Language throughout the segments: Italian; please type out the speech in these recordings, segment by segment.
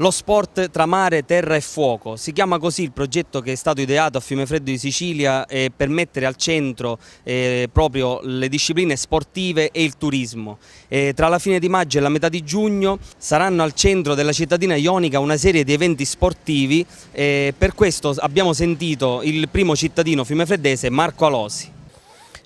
lo sport tra mare, terra e fuoco. Si chiama così il progetto che è stato ideato a Fiume Freddo di Sicilia eh, per mettere al centro eh, proprio le discipline sportive e il turismo. Eh, tra la fine di maggio e la metà di giugno saranno al centro della cittadina ionica una serie di eventi sportivi eh, per questo abbiamo sentito il primo cittadino fiumefreddese Marco Alosi.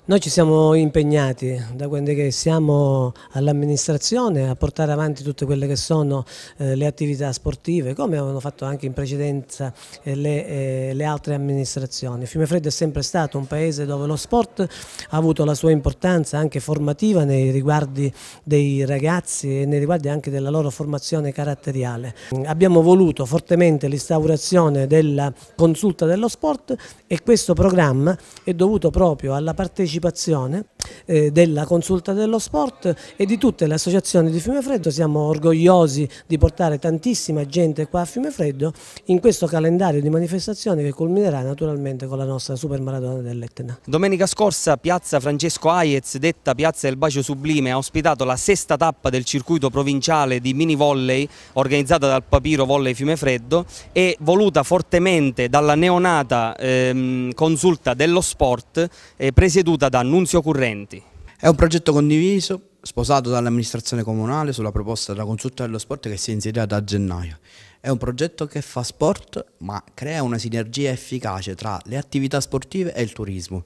Noi ci siamo impegnati da quando siamo all'amministrazione a portare avanti tutte quelle che sono eh, le attività sportive, come avevano fatto anche in precedenza eh, le, eh, le, altre amministrazioni. Fiume Freddo è sempre stato un paese dove lo sport ha avuto la sua importanza anche formativa nei riguardi dei ragazzi e nei riguardi anche della loro formazione caratteriale. Mm, abbiamo voluto fortemente l'instaurazione della consulta dello sport e questo programma è dovuto proprio alla partecipazione partecipazione eh, della consulta dello sport e di tutte le associazioni di Fiume Freddo, siamo orgogliosi di portare tantissima gente qua a Fiume Freddo in questo calendario di manifestazioni che culminerà naturalmente con la nostra Super Maratona dell'Etna. Domenica scorsa piazza Francesco Aiez, detta piazza del Bacio Sublime, ha ospitato la sesta tappa del circuito provinciale di mini volley organizzata dal Papiro Volley Fiume Freddo e voluta fortemente dalla neonata ehm, consulta dello sport eh, presieduta da Nunzio Currenti eventi. È un progetto condiviso, sposato dall'amministrazione comunale sulla proposta della consulta dello sport che si è inserita da gennaio. È un progetto che fa sport ma crea una sinergia efficace tra le attività sportive e il turismo.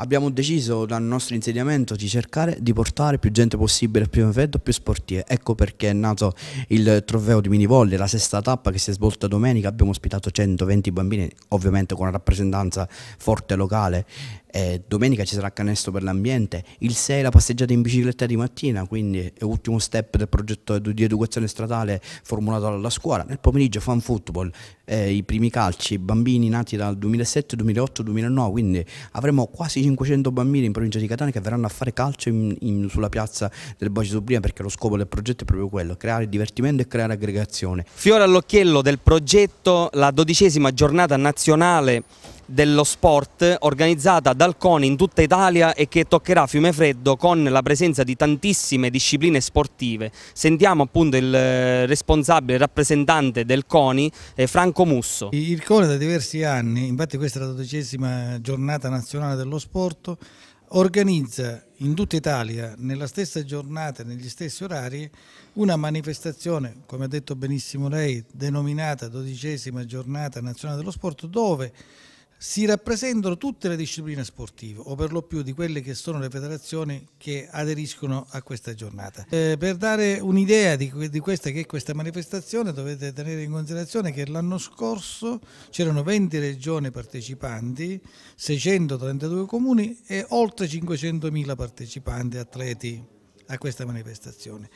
Abbiamo deciso dal nostro insediamento di cercare di portare più gente possibile al primo evento, più sportive. Ecco perché è nato il trofeo di minivolle, la sesta tappa che si è svolta domenica. Abbiamo ospitato 120 bambini, ovviamente con una rappresentanza forte locale. E domenica ci sarà canestro per l'ambiente. Il 6 la passeggiata in bicicletta di mattina, quindi è l'ultimo step del progetto di educazione stradale formulato dalla scuola. Nel pomeriggio fan football, eh, i primi calci, bambini nati dal 2007, 2008, 2009, quindi avremo quasi 500 bambini in provincia di Catania che verranno a fare calcio in, in, sulla piazza del Bacio Sublime perché lo scopo del progetto è proprio quello, creare divertimento e creare aggregazione. Fiora all'occhiello del progetto la dodicesima giornata nazionale dello sport organizzata dal CONI in tutta Italia e che toccherà Fiume Freddo con la presenza di tantissime discipline sportive. Sentiamo appunto il eh, responsabile, il rappresentante del CONI, eh, Franco Musso. Il CONI da diversi anni, infatti questa è la dodicesima giornata nazionale dello sport, organizza in tutta Italia, nella stessa giornata, negli stessi orari, una manifestazione, come ha detto benissimo lei, denominata dodicesima giornata nazionale dello sport, dove si rappresentano tutte le discipline sportive o per lo più di quelle che sono le federazioni che aderiscono a questa giornata. Eh, per dare un'idea di, di, questa che è questa manifestazione dovete tenere in considerazione che l'anno scorso c'erano 20 regioni partecipanti, 632 comuni e oltre 500.000 partecipanti atleti a questa manifestazione.